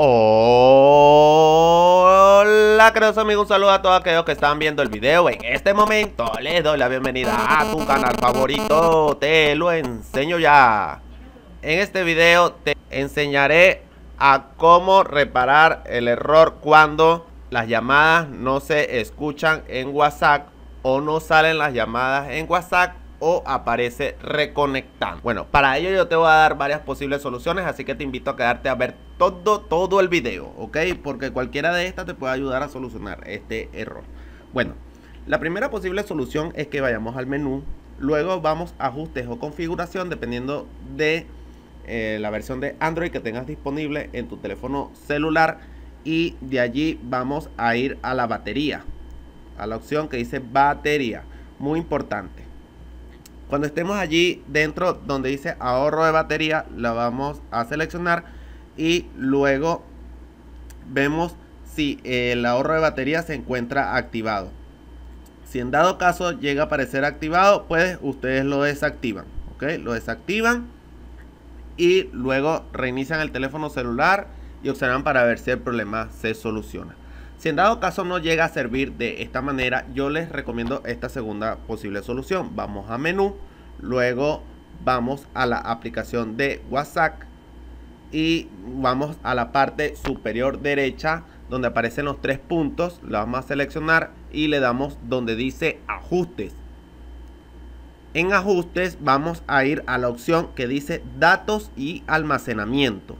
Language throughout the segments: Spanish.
Hola, queridos amigos, un saludo a todos aquellos que están viendo el video En este momento les doy la bienvenida a tu canal favorito Te lo enseño ya En este video te enseñaré a cómo reparar el error cuando las llamadas no se escuchan en WhatsApp O no salen las llamadas en WhatsApp o aparece reconectando. Bueno, para ello yo te voy a dar varias posibles soluciones, así que te invito a quedarte a ver todo, todo el video, ¿ok? Porque cualquiera de estas te puede ayudar a solucionar este error. Bueno, la primera posible solución es que vayamos al menú, luego vamos a ajustes o configuración dependiendo de eh, la versión de Android que tengas disponible en tu teléfono celular y de allí vamos a ir a la batería, a la opción que dice batería, muy importante. Cuando estemos allí dentro donde dice ahorro de batería, la vamos a seleccionar y luego vemos si el ahorro de batería se encuentra activado. Si en dado caso llega a aparecer activado, pues ustedes lo desactivan. ¿Ok? Lo desactivan y luego reinician el teléfono celular y observan para ver si el problema se soluciona. Si en dado caso no llega a servir de esta manera, yo les recomiendo esta segunda posible solución. Vamos a menú, luego vamos a la aplicación de WhatsApp y vamos a la parte superior derecha donde aparecen los tres puntos, la vamos a seleccionar y le damos donde dice ajustes. En ajustes vamos a ir a la opción que dice datos y almacenamiento.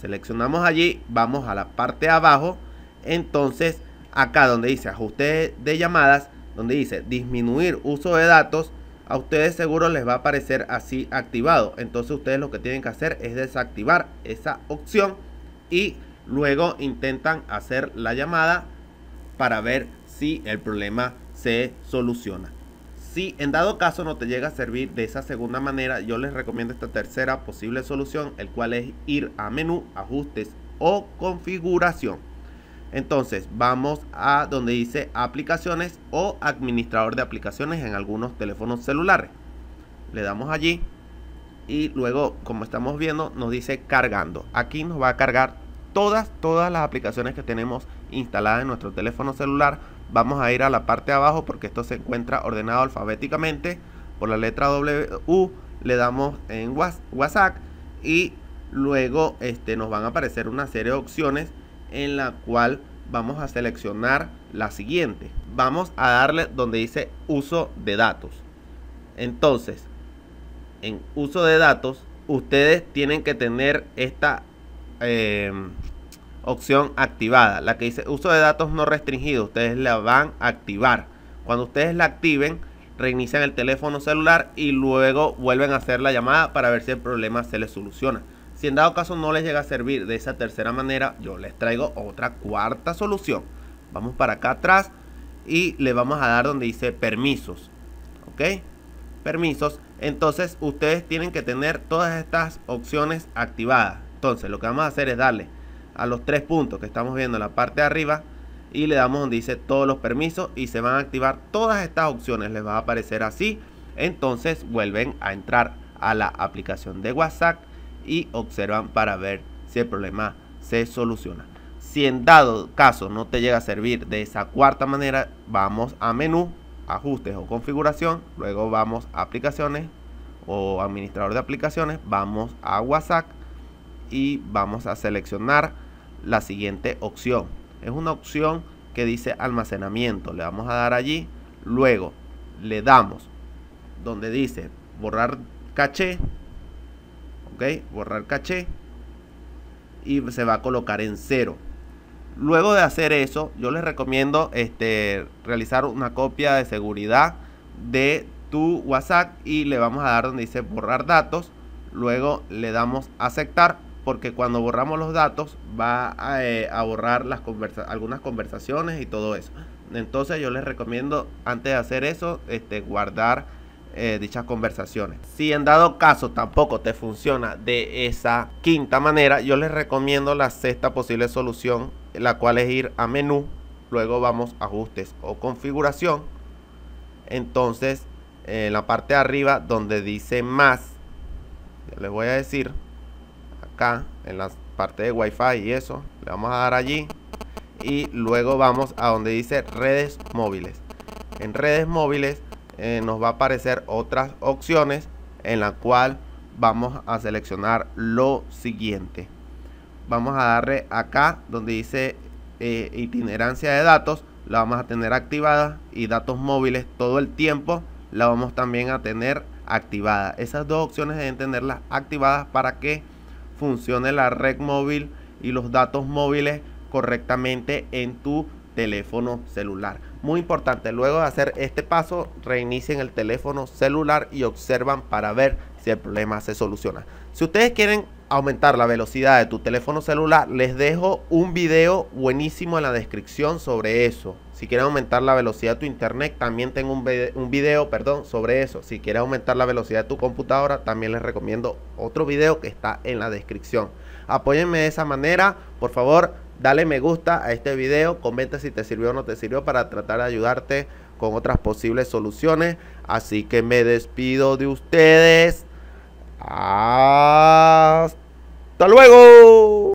Seleccionamos allí, vamos a la parte de abajo entonces acá donde dice ajuste de llamadas, donde dice disminuir uso de datos, a ustedes seguro les va a aparecer así activado. Entonces ustedes lo que tienen que hacer es desactivar esa opción y luego intentan hacer la llamada para ver si el problema se soluciona. Si en dado caso no te llega a servir de esa segunda manera, yo les recomiendo esta tercera posible solución, el cual es ir a menú, ajustes o configuración. Entonces vamos a donde dice aplicaciones o administrador de aplicaciones en algunos teléfonos celulares. Le damos allí y luego como estamos viendo nos dice cargando. Aquí nos va a cargar todas, todas las aplicaciones que tenemos instaladas en nuestro teléfono celular. Vamos a ir a la parte de abajo porque esto se encuentra ordenado alfabéticamente por la letra W. Le damos en WhatsApp y luego este, nos van a aparecer una serie de opciones en la cual vamos a seleccionar la siguiente. Vamos a darle donde dice uso de datos. Entonces, en uso de datos, ustedes tienen que tener esta em, opción activada. La que dice uso de datos no restringido. Ustedes la van a activar. Cuando ustedes la activen, reinician el teléfono celular y luego vuelven a hacer la llamada para ver si el problema se les soluciona. Si en dado caso no les llega a servir de esa tercera manera, yo les traigo otra cuarta solución. Vamos para acá atrás y le vamos a dar donde dice permisos. ¿Ok? Permisos. Entonces ustedes tienen que tener todas estas opciones activadas. Entonces lo que vamos a hacer es darle a los tres puntos que estamos viendo en la parte de arriba y le damos donde dice todos los permisos y se van a activar todas estas opciones. Les va a aparecer así. Entonces vuelven a entrar a la aplicación de WhatsApp y observan para ver si el problema se soluciona. Si en dado caso no te llega a servir de esa cuarta manera, vamos a menú, ajustes o configuración, luego vamos a aplicaciones o administrador de aplicaciones, vamos a WhatsApp y vamos a seleccionar la siguiente opción. Es una opción que dice almacenamiento, le vamos a dar allí, luego le damos donde dice borrar caché, borrar caché y se va a colocar en cero luego de hacer eso yo les recomiendo este realizar una copia de seguridad de tu whatsapp y le vamos a dar donde dice borrar datos luego le damos aceptar porque cuando borramos los datos va a, eh, borrar las conversa algunas conversaciones y todo eso entonces yo les recomiendo antes de hacer eso este guardar eh, dichas conversaciones. Si en dado caso tampoco te funciona de esa quinta manera, yo les recomiendo la sexta posible solución, la cual es ir a menú, luego vamos a ajustes o configuración. Entonces, eh, en la parte de arriba donde dice más, les voy a decir acá en la parte de wifi y eso, le vamos a dar allí y luego vamos a donde dice redes móviles. En redes móviles eh, nos va a aparecer otras opciones en la cual vamos a seleccionar lo siguiente vamos a darle acá donde dice eh, itinerancia de datos la vamos a tener activada y datos móviles todo el tiempo la vamos también a tener activada esas dos opciones deben tenerlas activadas para que funcione la red móvil y los datos móviles correctamente en tu teléfono celular. Muy importante, luego de hacer este paso, reinicien el teléfono celular y observan para ver si el problema se soluciona. Si ustedes quieren aumentar la velocidad de tu teléfono celular, les dejo un video buenísimo en la descripción sobre eso. Si quieren aumentar la velocidad de tu internet, también tengo un, vídeo video perdón, sobre eso. Si quieren aumentar la velocidad de tu computadora, también les recomiendo otro video que está en la descripción. Apóyenme de esa manera, por favor Dale me gusta a este video, comenta si te sirvió o no te sirvió para tratar de ayudarte con otras posibles soluciones. Así que me despido de ustedes. Hasta luego.